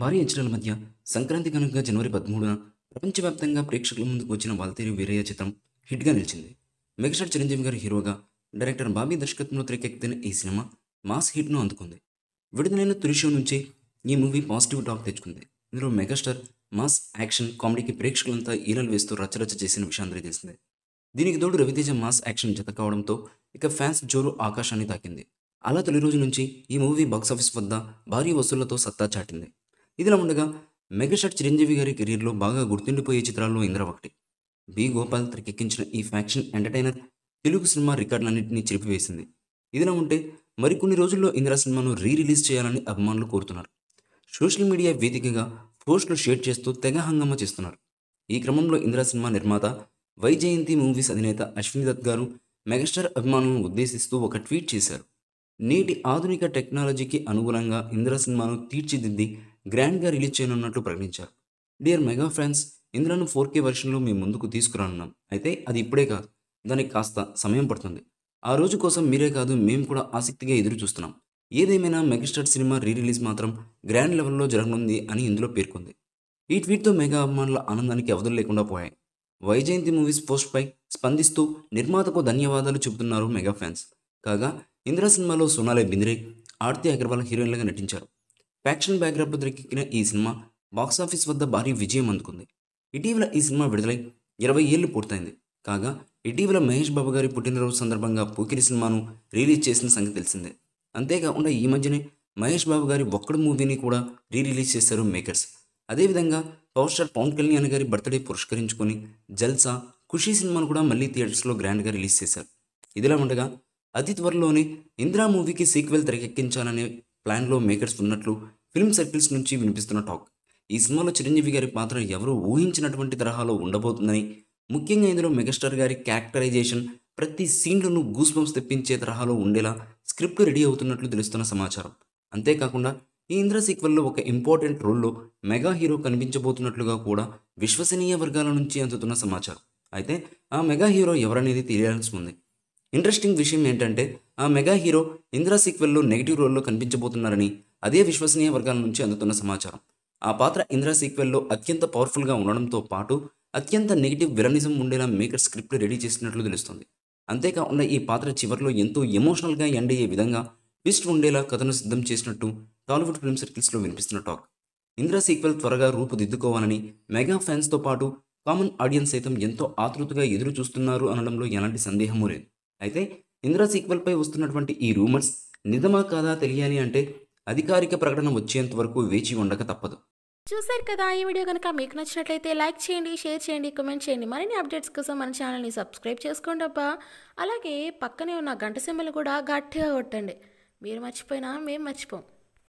భారీ అంచనాల మధ్య సంక్రాంతి కనుక జనవరి పదమూడున ప్రపంచవ్యాప్తంగా ప్రేక్షకుల ముందుకు వచ్చిన వాల్తేరి వీరయ్య చిత్రం హిట్గా నిలిచింది మెగాస్టార్ చిరంజీవి గారి హీరోగా డైరెక్టర్ బాబీ దర్శకత్వంలో తెరకెక్కిన ఈ సినిమా మాస్ హిట్ను అందుకుంది విడుదలైన తొలి షో నుంచే ఈ మూవీ పాజిటివ్ టాక్ తెచ్చుకుంది ఇందులో మెగాస్టార్ మాస్ యాక్షన్ కామెడీకి ప్రేక్షకులంతా ఈలలు వేస్తూ రచ్చరచ్చ చేసిన విషయం అందరికీ దీనికి తోడు రవితేజ మాస్ యాక్షన్ జత కావడంతో ఇక ఫ్యాన్స్ జోరు ఆకాశాన్ని తాకింది అలా తొలి రోజు నుంచి ఈ మూవీ బాక్సాఫీస్ వద్ద భారీ వసూళ్లతో సత్తా చాటింది ఇదిలా ఉండగా మెగాస్టార్ చిరంజీవి గారి కెరీర్లో బాగా గుర్తుండిపోయే చిత్రాల్లో ఇంద్ర ఒకటి బి గోపాల్ తెరకెక్కించిన ఈ ఫ్యాక్షన్ ఎంటర్టైనర్ తెలుగు సినిమా రికార్డులన్నింటినీ చెరిపివేసింది ఇదిలా ఉంటే మరికొన్ని రోజుల్లో ఇంద్ర సినిమాను రీ రిలీజ్ చేయాలని అభిమానులు కోరుతున్నారు సోషల్ మీడియా వేదికగా పోస్టులు షేర్ చేస్తూ తెగ హంగమ చేస్తున్నారు ఈ క్రమంలో ఇంద్ర సినిమా నిర్మాత వైజయంతి మూవీస్ అధినేత అశ్విని దత్ గారు మెగాస్టార్ అభిమానులను ఉద్దేశిస్తూ ఒక ట్వీట్ చేశారు నేటి ఆధునిక టెక్నాలజీకి అనుగుణంగా ఇంద్ర సినిమాను తీర్చిదిద్ది గ్రాండ్గా రిలీజ్ చేయనున్నట్లు ప్రకటించారు డియర్ మెగా ఫ్యాన్స్ ఇంద్రను ఫోర్ కే వెర్షన్లో మీ ముందుకు తీసుకురానున్నాం అయితే అది ఇప్పుడే కాదు దానికి కాస్త సమయం పడుతుంది ఆ రోజు కోసం మీరే కాదు మేము కూడా ఆసక్తిగా ఎదురు చూస్తున్నాం ఏదేమైనా మెగాస్టార్ సినిమా రీ రిలీజ్ మాత్రం గ్రాండ్ లెవెల్లో జరగనుంది అని ఇందులో పేర్కొంది ఈ ట్వీట్తో మెగా అభిమానుల ఆనందానికి అవధులు లేకుండా పోయాయి వైజయంతి మూవీస్ పోస్ట్పై స్పందిస్తూ నిర్మాతకు ధన్యవాదాలు చెబుతున్నారు మెగా ఫ్యాన్స్ కాగా ఇంద్ర సినిమాలో సోనాలి బింద్రే ఆర్తి అగర్వాల్ హీరోయిన్లుగా నటించారు ఫ్యాక్షన్ బ్యాక్గ్రాప్ దొరికిన ఈ సినిమా బాక్సాఫీస్ వద్ద భారీ విజయం అందుకుంది ఇటీవల ఈ సినిమా విడుదలై ఇరవై ఏళ్ళు పూర్తయింది కాగా ఇటీవల మహేష్ బాబు గారి పుట్టినరోజు సందర్భంగా పూకిరి సినిమాను రిలీజ్ చేసిన సంగతి తెలిసిందే అంతేకాకుండా ఈ మధ్యనే మహేష్ బాబు గారి ఒక్కడు మూవీని కూడా రీ రిలీజ్ చేశారు మేకర్స్ అదేవిధంగా పవర్ స్టార్ పవన్ కళ్యాణ్ గారి బర్త్డే పురస్కరించుకొని జల్సా ఖుషీ సినిమాను కూడా మళ్ళీ థియేటర్స్లో గ్రాండ్గా రిలీజ్ చేశారు ఇదిలా ఉండగా అతి త్వరలోనే ఇందిరా మూవీకి సీక్వెల్ తెరకెక్కించాలనే ప్లాన్లో మేకర్స్ ఉన్నట్లు ఫిల్మ్ సర్కిల్స్ నుంచి వినిపిస్తున్న టాక్ ఈ సినిమాలో చిరంజీవి గారి పాత్ర ఎవరూ ఊహించినటువంటి తరహాలో ఉండబోతుందని ముఖ్యంగా ఇందులో మెగాస్టార్ గారి క్యారెక్టరైజేషన్ ప్రతి సీన్లను గూస్ బంప్స్ తెప్పించే తరహాలో ఉండేలా స్క్రిప్ట్ రెడీ అవుతున్నట్లు తెలుస్తున్న సమాచారం అంతేకాకుండా ఈ ఇంద్ర సీక్వెల్లో ఒక ఇంపార్టెంట్ రోల్లో మెగా హీరో కనిపించబోతున్నట్లుగా కూడా విశ్వసనీయ వర్గాల నుంచి అందుతున్న సమాచారం అయితే ఆ మెగా హీరో ఎవరనేది తెలియాల్సి ఉంది ఇంట్రెస్టింగ్ విషయం ఏంటంటే ఆ మెగా హీరో ఇంద్రా సీక్వెల్లో నెగిటివ్ రోల్లో కనిపించబోతున్నారని అదే విశ్వసనీయ వర్గాల నుంచి అందుతున్న సమాచారం ఆ పాత్ర ఇంద్రా సీక్వెల్లో అత్యంత పవర్ఫుల్గా ఉండడంతో పాటు అత్యంత నెగిటివ్ విరనిజం ఉండేలా మేకర్ స్క్రిప్ట్ రెడీ చేసినట్లు తెలుస్తుంది అంతేకాకుండా ఈ పాత్ర చివరిలో ఎంతో ఎమోషనల్గా ఎండ్ అయ్యే విధంగా ట్విస్ట్ ఉండేలా కథను సిద్ధం చేసినట్టు టాలీవుడ్ ఫిల్మ్ సర్కిల్స్లో వినిపిస్తున్న టాక్ ఇంద్రా సీక్వెల్ త్వరగా రూపుదిద్దుకోవాలని మెగా ఫ్యాన్స్తో పాటు కామన్ ఆడియన్స్ సైతం ఎంతో ఆతృతగా ఎదురు చూస్తున్నారు అనడంలో ఎలాంటి సందేహమూ లేదు అయితే ఇంద్ర పై వస్తున్నటువంటి ఈ రూమర్స్ నిజమా కాదా తెలియాలి అంటే అధికారిక ప్రకటన వచ్చేంత వరకు వేచి ఉండక తప్పదు చూసారు కదా ఈ వీడియో కనుక మీకు నచ్చినట్లయితే లైక్ చేయండి షేర్ చేయండి కమెంట్ చేయండి మరిన్ని అప్డేట్స్ కోసం మన ఛానల్ని సబ్స్క్రైబ్ చేసుకోండి అబ్బా అలాగే పక్కనే ఉన్న గంట సింబల్ కూడా గట్టిగా కొట్టండి మీరు మర్చిపోయినా మేము మర్చిపోం